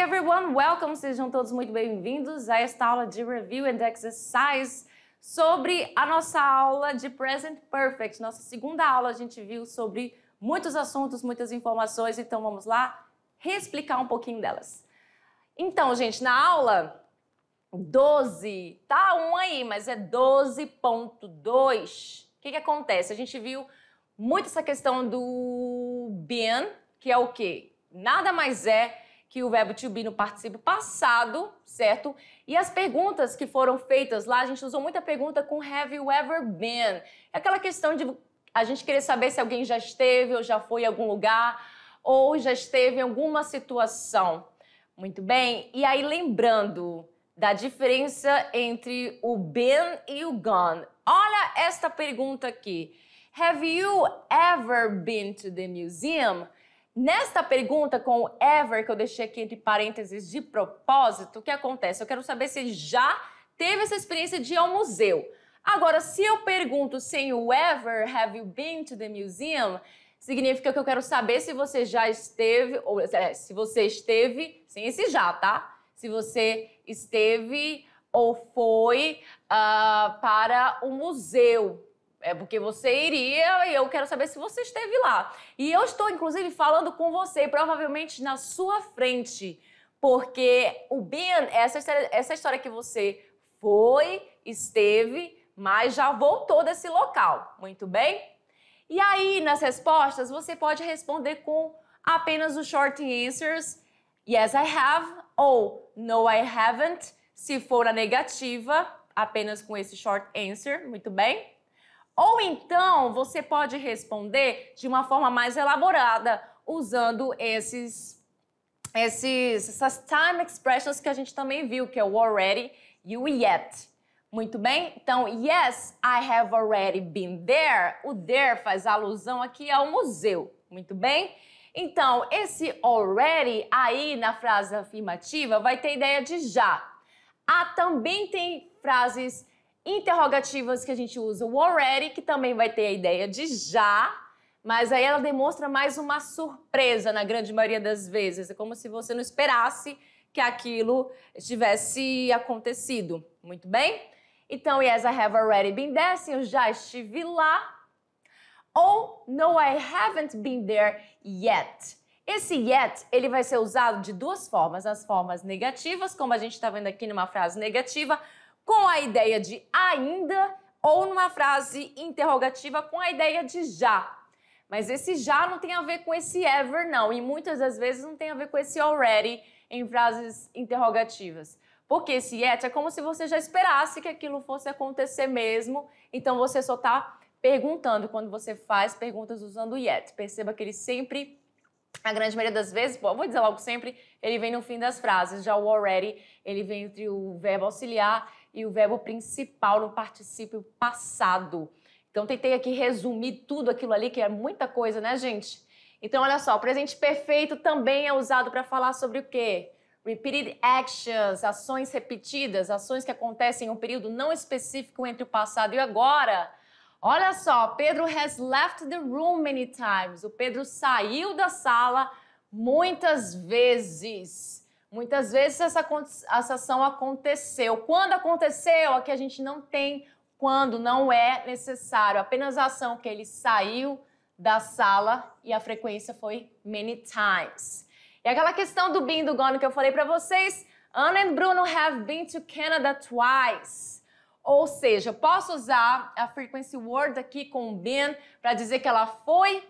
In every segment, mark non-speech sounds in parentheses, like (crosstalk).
Olá, everyone, welcome! Sejam todos muito bem-vindos a esta aula de Review and Exercise sobre a nossa aula de Present Perfect. Nossa segunda aula a gente viu sobre muitos assuntos, muitas informações, então vamos lá reexplicar um pouquinho delas. Então, gente, na aula 12, tá um aí, mas é 12.2. O que, que acontece? A gente viu muito essa questão do been, que é o quê? Nada mais é que o verbo to be no participo passado, certo? E as perguntas que foram feitas lá, a gente usou muita pergunta com have you ever been? É aquela questão de a gente querer saber se alguém já esteve ou já foi em algum lugar ou já esteve em alguma situação. Muito bem. E aí lembrando da diferença entre o been e o gone. Olha esta pergunta aqui. Have you ever been to the museum? Nesta pergunta com o ever, que eu deixei aqui entre parênteses de propósito, o que acontece? Eu quero saber se já teve essa experiência de ir ao museu. Agora, se eu pergunto sem o ever, have you been to the museum? Significa que eu quero saber se você já esteve, ou é, se você esteve, sem esse já, tá? Se você esteve ou foi uh, para o museu. É porque você iria e eu quero saber se você esteve lá. E eu estou, inclusive, falando com você, provavelmente na sua frente. Porque o Ben, essa história, essa história que você foi, esteve, mas já voltou desse local. Muito bem? E aí, nas respostas, você pode responder com apenas os short answers: Yes, I have, ou No, I haven't. Se for a negativa, apenas com esse short answer. Muito bem? Ou então você pode responder de uma forma mais elaborada usando esses, esses essas time expressions que a gente também viu, que é o already e o yet. Muito bem? Então, yes, I have already been there. O there faz alusão aqui ao museu. Muito bem? Então, esse already aí na frase afirmativa vai ter ideia de já. Ah, também tem frases interrogativas que a gente usa o already, que também vai ter a ideia de já, mas aí ela demonstra mais uma surpresa na grande maioria das vezes. É como se você não esperasse que aquilo tivesse acontecido. Muito bem? Então, yes, I have already been there. Sim, eu já estive lá. Ou no, I haven't been there yet. Esse yet, ele vai ser usado de duas formas. As formas negativas, como a gente está vendo aqui numa frase negativa, com a ideia de ainda ou numa frase interrogativa com a ideia de já. Mas esse já não tem a ver com esse ever, não. E muitas das vezes não tem a ver com esse already em frases interrogativas. Porque esse yet é como se você já esperasse que aquilo fosse acontecer mesmo. Então você só está perguntando quando você faz perguntas usando yet. Perceba que ele sempre a grande maioria das vezes, vou dizer logo sempre, ele vem no fim das frases. Já o already, ele vem entre o verbo auxiliar e o verbo principal no particípio passado. Então, tentei aqui resumir tudo aquilo ali, que é muita coisa, né, gente? Então, olha só, o presente perfeito também é usado para falar sobre o quê? Repeated actions, ações repetidas, ações que acontecem em um período não específico entre o passado e o agora. Olha só, Pedro has left the room many times. O Pedro saiu da sala muitas vezes. Muitas vezes essa, essa ação aconteceu. Quando aconteceu, aqui a gente não tem quando não é necessário. Apenas a ação que ele saiu da sala e a frequência foi many times. E aquela questão do been do gone que eu falei para vocês, Ana e Bruno have been to Canada twice. Ou seja, eu posso usar a frequency word aqui com been para dizer que ela foi,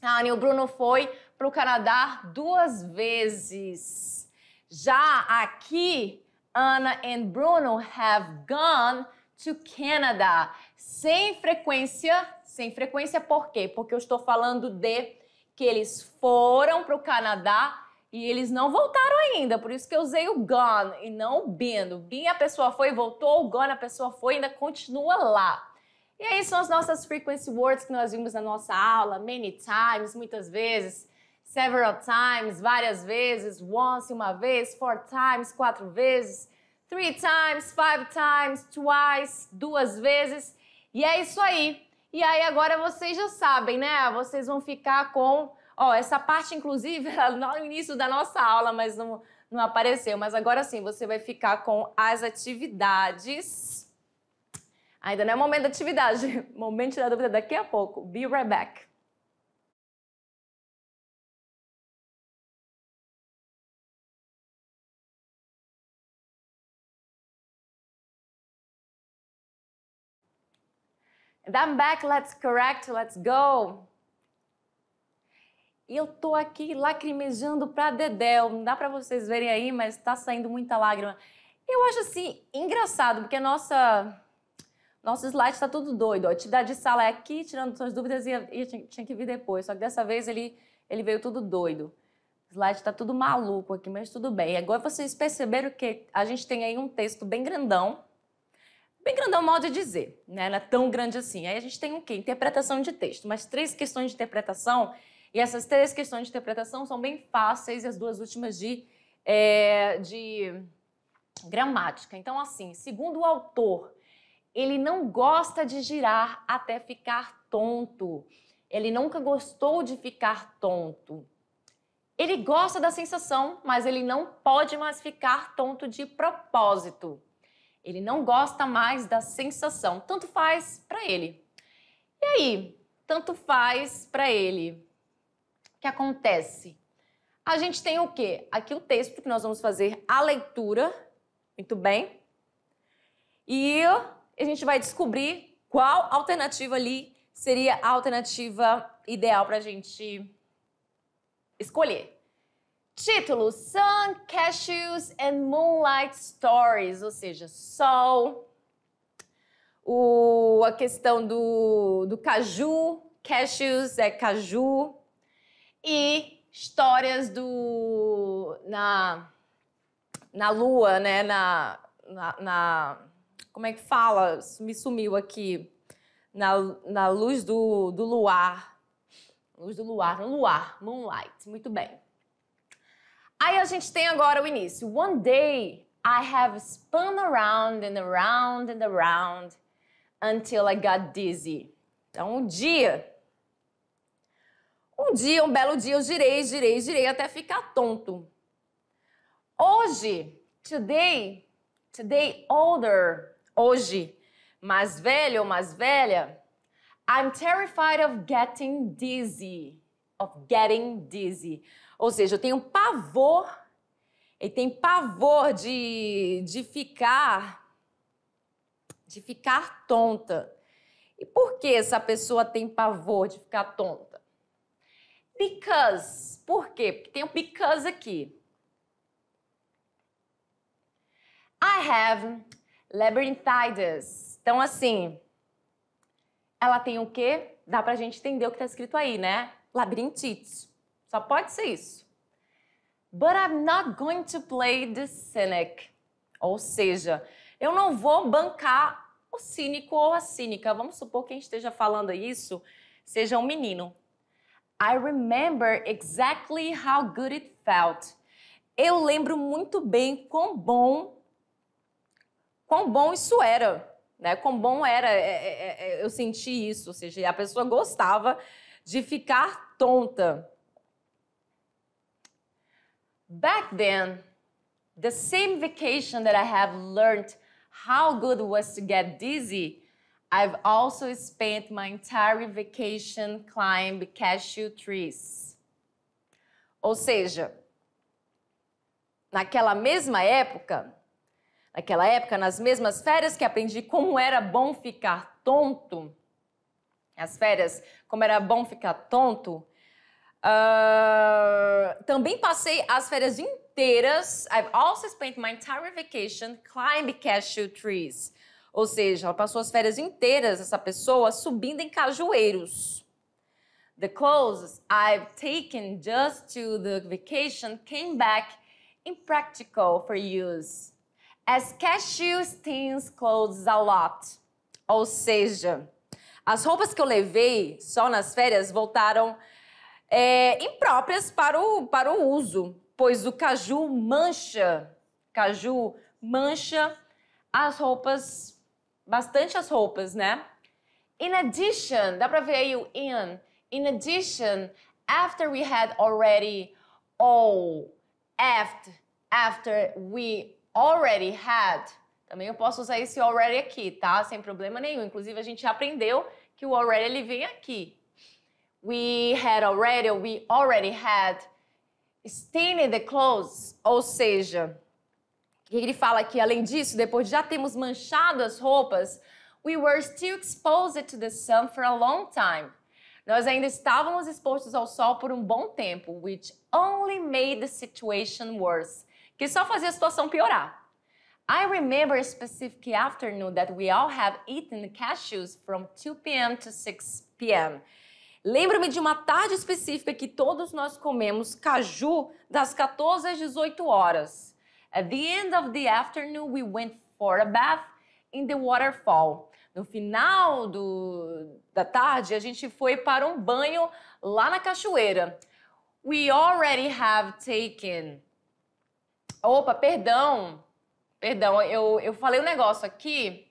a Ana e o Bruno foi para o Canadá duas vezes. Já aqui, Anna e Bruno have gone to Canada. Sem frequência, sem frequência por quê? Porque eu estou falando de que eles foram para o Canadá e eles não voltaram ainda, por isso que eu usei o gone e não o been. O been a pessoa foi, e voltou, o gone a pessoa foi, e ainda continua lá. E aí são as nossas frequency words que nós vimos na nossa aula, many times, muitas vezes several times, várias vezes, once, uma vez, four times, quatro vezes, three times, five times, twice, duas vezes. E é isso aí. E aí agora vocês já sabem, né? Vocês vão ficar com, ó, essa parte inclusive era (laughs) no início da nossa aula, mas não não apareceu, mas agora sim você vai ficar com as atividades. Ainda não é momento da atividade, (laughs) momento da dúvida daqui a pouco. Be right back. I'm back, let's correct, let's go. E eu tô aqui lacrimejando pra dedéu. Não dá pra vocês verem aí, mas tá saindo muita lágrima. Eu acho assim engraçado, porque nossa nosso slide está tudo doido. A Atividade de sala é aqui, tirando suas dúvidas, e, tinha, tinha, que vir depois. Só que dessa vez ele, ele veio tudo doido. O slide está tudo maluco aqui, mas tudo bem. agora vocês perceberam que a gente tem aí um texto bem grandão, Bem grandão modo de dizer, né? Ela é tão grande assim. Aí a gente tem o quê? Interpretação de texto. Mas três questões de interpretação, e essas três questões de interpretação são bem fáceis, e as duas últimas de, é, de gramática. Então, assim, segundo o autor, ele não gosta de girar até ficar tonto. Ele nunca gostou de ficar tonto. Ele gosta da sensação, mas ele não pode mais ficar tonto de propósito. Ele não gosta mais da sensação. Tanto faz para ele. E aí, tanto faz para ele. O que acontece? A gente tem o quê? Aqui o texto que nós vamos fazer a leitura. Muito bem. E a gente vai descobrir qual alternativa ali seria a alternativa ideal para a gente escolher. Título: Sun, Cashews and Moonlight Stories, ou seja, sol, o, a questão do, do caju, cashews é caju, e histórias do. na. na lua, né? Na, na, na como é que fala? Me sumiu aqui. Na, na luz do, do luar. Luz do luar, no luar, moonlight, muito bem. Aí a gente tem agora o início. One day I have spun around and around and around until I got dizzy. Então, um dia. Um dia, um belo dia, eu girei, girei, girei até ficar tonto. Hoje, today, today older, hoje, mais velho ou mais velha, I'm terrified of getting dizzy. Of getting dizzy. Ou seja, eu tenho pavor, ele tem pavor de, de ficar de ficar tonta. E por que essa pessoa tem pavor de ficar tonta? Because. Por quê? Porque tem o um because aqui. I have labyrinthitis. Então, assim, ela tem o quê? Dá pra gente entender o que tá escrito aí, né? Labirintite. Só pode ser isso. But I'm not going to play the cynic. Ou seja, eu não vou bancar o cínico ou a cínica. Vamos supor que quem esteja falando isso seja um menino. I remember exactly how good it felt. Eu lembro muito bem quão bom quão bom isso era, né? Quão bom era é, é, é eu senti isso, ou seja, a pessoa gostava de ficar tonta. Back then, the same vacation that I have learned how good it was to get dizzy, I've also spent my entire vacation climbing cashew trees. Ou seja, naquela mesma época, naquela época, nas mesmas férias que aprendi como era bom ficar tonto, as férias, como era bom ficar tonto, Uh, também passei as férias inteiras. I've also spent my entire vacation climbing cashew trees. Ou seja, ela passou as férias inteiras, essa pessoa, subindo em cajueiros. The clothes I've taken just to the vacation came back impractical for use. As cashew stains clothes a lot. Ou seja, as roupas que eu levei só nas férias voltaram é, impróprias para o, para o uso, pois o caju mancha, caju mancha as roupas, bastante as roupas, né? In addition, dá para ver aí o in. In addition, after we had already, ou after, after we already had. Também eu posso usar esse already aqui, tá? Sem problema nenhum. Inclusive, a gente já aprendeu que o already ele vem aqui we had already, we already had stained the clothes, ou seja, ele fala que além disso, depois de já temos manchado as roupas, we were still exposed to the sun for a long time. Nós ainda estávamos expostos ao sol por um bom tempo, which only made the situation worse, que só fazia a situação piorar. I remember a specific afternoon that we all have eaten cashews from 2 p.m. to 6 p.m. Lembro-me de uma tarde específica que todos nós comemos caju das 14 às 18 horas. At the end of the afternoon, we went for a bath in the waterfall. No final do, da tarde, a gente foi para um banho lá na cachoeira. We already have taken. Opa, perdão. Perdão, eu, eu falei um negócio aqui.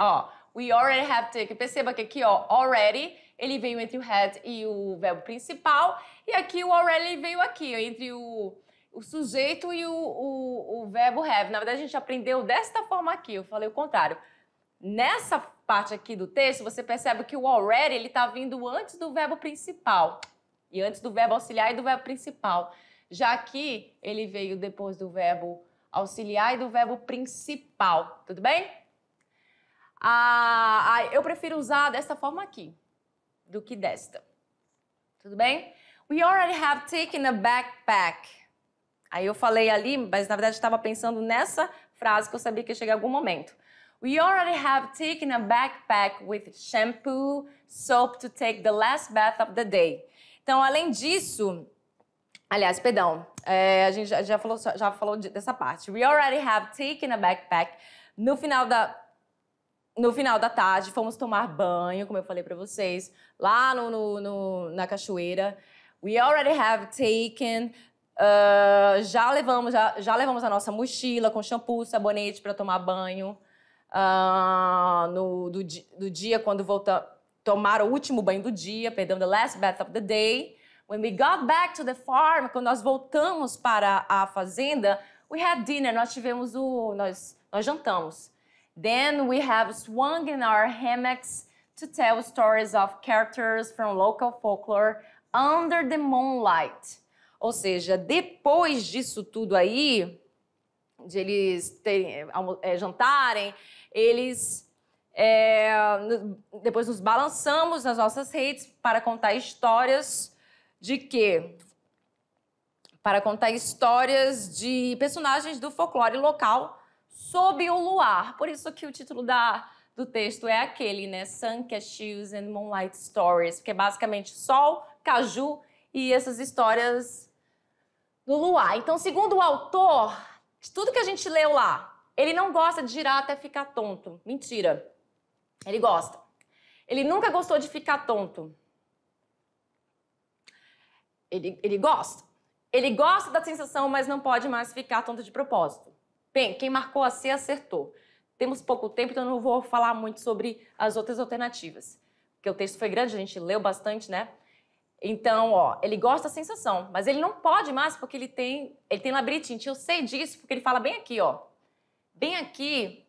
Ó, we already have taken. Perceba que aqui, ó, already ele veio entre o had e o verbo principal. E aqui o already veio aqui, entre o, o sujeito e o, o, o verbo have. Na verdade, a gente aprendeu desta forma aqui, eu falei o contrário. Nessa parte aqui do texto, você percebe que o already ele está vindo antes do verbo principal e antes do verbo auxiliar e do verbo principal. Já aqui ele veio depois do verbo auxiliar e do verbo principal, tudo bem? Ah, ah eu prefiro usar dessa forma aqui do que desta. Tudo bem? We already have taken a backpack. Aí eu falei ali, mas na verdade estava pensando nessa frase que eu sabia que ia chegar em algum momento. We already have taken a backpack with shampoo, soap to take the last bath of the day. Então, além disso, aliás, perdão, é, a gente já, já falou, já falou dessa parte. We already have taken a backpack. No final da no final da tarde, fomos tomar banho, como eu falei para vocês, lá no, no, no, na cachoeira. We already have taken. Uh, já, levamos, já, já levamos a nossa mochila com shampoo, sabonete para tomar banho. Uh, no, do, do dia, quando voltar, tomar o último banho do dia, perdão, the last bath of the day. When we got back to the farm, quando nós voltamos para a fazenda, we had dinner, nós tivemos o. Nós, nós jantamos. Then we have swung in our hammocks to tell stories of characters from local folklore under the moonlight. Ou seja, depois disso tudo aí, de eles terem, é, jantarem, eles. É, depois nos balançamos nas nossas redes para contar histórias de quê? Para contar histórias de personagens do folclore local sob o luar. Por isso que o título da, do texto é aquele, né? Sun, Cashews and Moonlight Stories, que é basicamente sol, caju e essas histórias do luar. Então, segundo o autor, tudo que a gente leu lá, ele não gosta de girar até ficar tonto. Mentira. Ele gosta. Ele nunca gostou de ficar tonto. Ele, ele gosta. Ele gosta da sensação, mas não pode mais ficar tonto de propósito. Bem, quem marcou a C acertou. Temos pouco tempo, então eu não vou falar muito sobre as outras alternativas. Porque o texto foi grande, a gente leu bastante, né? Então, ó, ele gosta da sensação, mas ele não pode mais porque ele tem, ele tem labirintite. Então, eu sei disso porque ele fala bem aqui, ó. Bem aqui,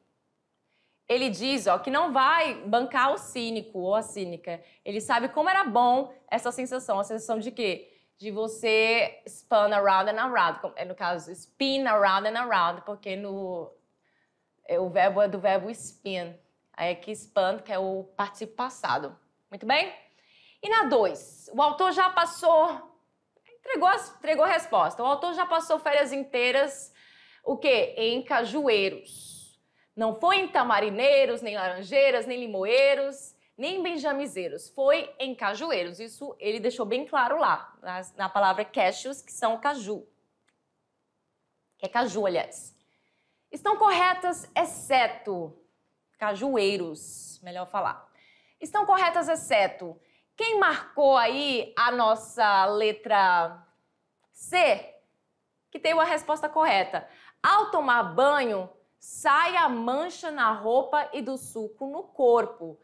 ele diz, ó, que não vai bancar o cínico ou a cínica. Ele sabe como era bom essa sensação, a sensação de quê? de você spin around and around. É, no caso, spin around and around, porque no, é, o verbo é do verbo spin. Aí é que spin, que é o participo passado. Muito bem? E na 2, o autor já passou, entregou, entregou a resposta. O autor já passou férias inteiras, o quê? Em Cajueiros. Não foi em Tamarineiros, nem Laranjeiras, nem Limoeiros nem benjamizeiros, foi em cajueiros. Isso ele deixou bem claro lá, na, na palavra cashews, que são caju. Que é caju, aliás. Estão corretas, exceto cajueiros, melhor falar. Estão corretas, exceto quem marcou aí a nossa letra C, que tem a resposta correta. Ao tomar banho, sai a mancha na roupa e do suco no corpo.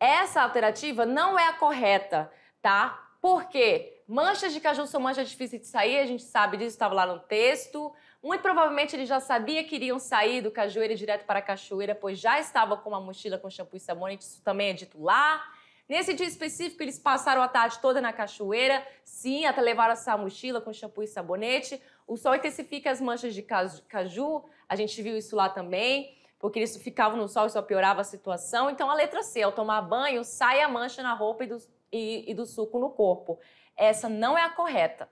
Essa alternativa não é a correta, tá? Por quê? Manchas de caju são manchas difíceis de sair, a gente sabe disso, estava lá no texto. Muito provavelmente ele já sabia que iriam sair do cajueiro direto para a cachoeira, pois já estava com uma mochila com shampoo e sabonete, isso também é dito lá. Nesse dia específico, eles passaram a tarde toda na cachoeira, sim, até levaram essa mochila com shampoo e sabonete. O sol intensifica as manchas de caju, a gente viu isso lá também porque eles ficavam no sol e só piorava a situação. Então, a letra C, ao tomar banho, sai a mancha na roupa e do, e, e do suco no corpo. Essa não é a correta.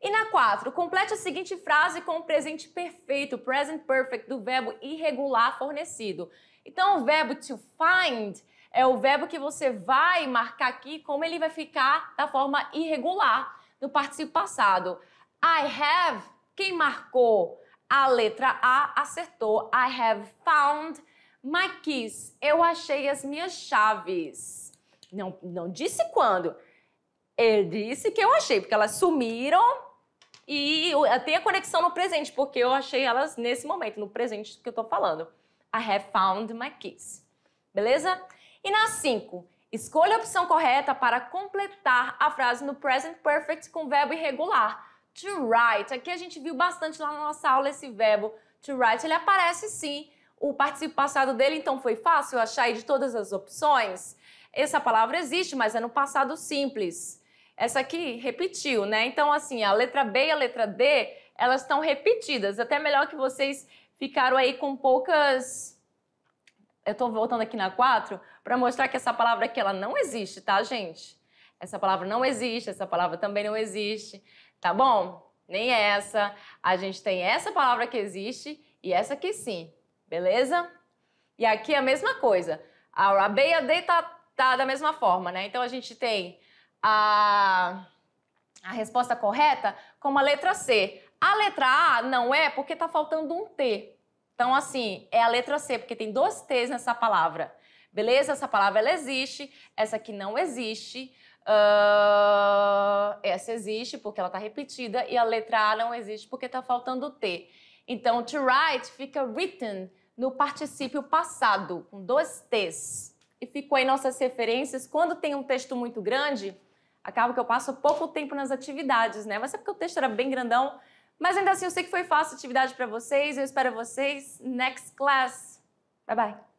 E na 4, complete a seguinte frase com o presente perfeito, present perfect, do verbo irregular fornecido. Então, o verbo to find é o verbo que você vai marcar aqui como ele vai ficar da forma irregular no participio passado. I have, quem marcou? A letra A acertou. I have found my keys. Eu achei as minhas chaves. Não, não disse quando. Ele disse que eu achei, porque elas sumiram e tem a conexão no presente, porque eu achei elas nesse momento, no presente que eu tô falando. I have found my keys. Beleza? E na 5, escolha a opção correta para completar a frase no present perfect com verbo irregular to write. Aqui a gente viu bastante lá na nossa aula esse verbo to write. Ele aparece sim, o participo passado dele, então foi fácil achar aí de todas as opções. Essa palavra existe, mas é no passado simples. Essa aqui repetiu, né? Então, assim, a letra B e a letra D, elas estão repetidas. Até melhor que vocês ficaram aí com poucas eu estou voltando aqui na 4 para mostrar que essa palavra aqui ela não existe, tá, gente? Essa palavra não existe, essa palavra também não existe tá bom? Nem essa. A gente tem essa palavra que existe e essa que sim, beleza? E aqui é a mesma coisa. A B e a D tá, tá da mesma forma, né? Então a gente tem a, a resposta correta como a letra C. A letra A não é porque tá faltando um T. Então, assim, é a letra C, porque tem dois T's nessa palavra. Beleza? Essa palavra ela existe, essa aqui não existe. Uh, essa existe porque ela está repetida e a letra A não existe porque está faltando o T. Então, to write fica written no particípio passado, com dois T's. E ficou aí nossas referências. Quando tem um texto muito grande, acaba que eu passo pouco tempo nas atividades, né? Mas é porque o texto era bem grandão. Mas ainda assim, eu sei que foi fácil a atividade para vocês. Eu espero vocês next class. Bye bye.